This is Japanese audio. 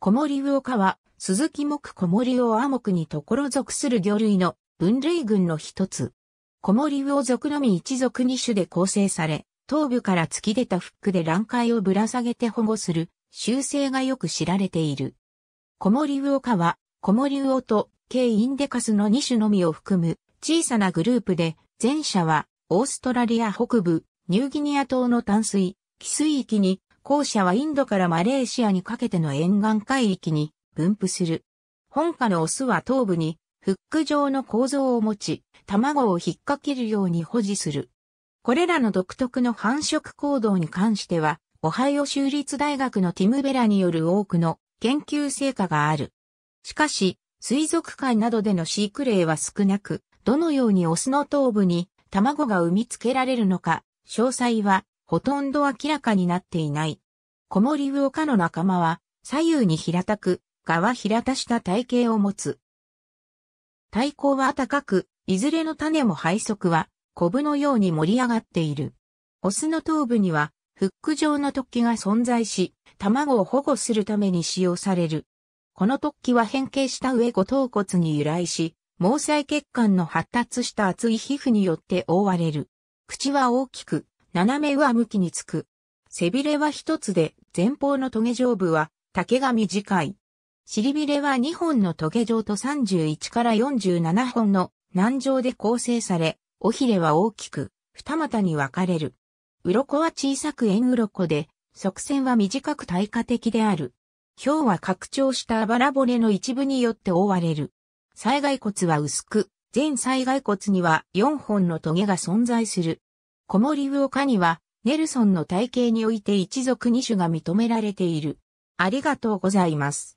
コモリウオカは、鈴木木子オアモクにところ属する魚類の分類群の一つ。コモリウオ属のみ一属二種で構成され、頭部から突き出たフックで卵塊をぶら下げて保護する習性がよく知られている。コモリウオカは、コモリウオとケイインデカスの二種のみを含む小さなグループで、前者はオーストラリア北部、ニューギニア島の淡水、寄水域に校舎はインドからマレーシアにかけての沿岸海域に分布する。本家のオスは頭部にフック状の構造を持ち、卵を引っ掛けるように保持する。これらの独特の繁殖行動に関しては、オハイオ州立大学のティム・ベラによる多くの研究成果がある。しかし、水族館などでの飼育例は少なく、どのようにオスの頭部に卵が産み付けられるのか、詳細はほとんど明らかになっていない。コモリウオ科の仲間は左右に平たく、側平たした体型を持つ。体高は高く、いずれの種も配足は、コブのように盛り上がっている。オスの頭部には、フック状の突起が存在し、卵を保護するために使用される。この突起は変形した上後頭骨に由来し、毛細血管の発達した厚い皮膚によって覆われる。口は大きく、斜め上向きにつく。背びれは一つで、前方の棘上部は竹が短い。尻びれは2本の棘状と31から47本の軟状で構成され、尾ひれは大きく、二股に分かれる。鱗は小さく円鱗で、側線は短く耐火的である。表は拡張したあばら骨の一部によって覆われる。災害骨は薄く、全災害骨には4本の棘が存在する。コモリウオカニは、ネルソンの体系において一族二種が認められている。ありがとうございます。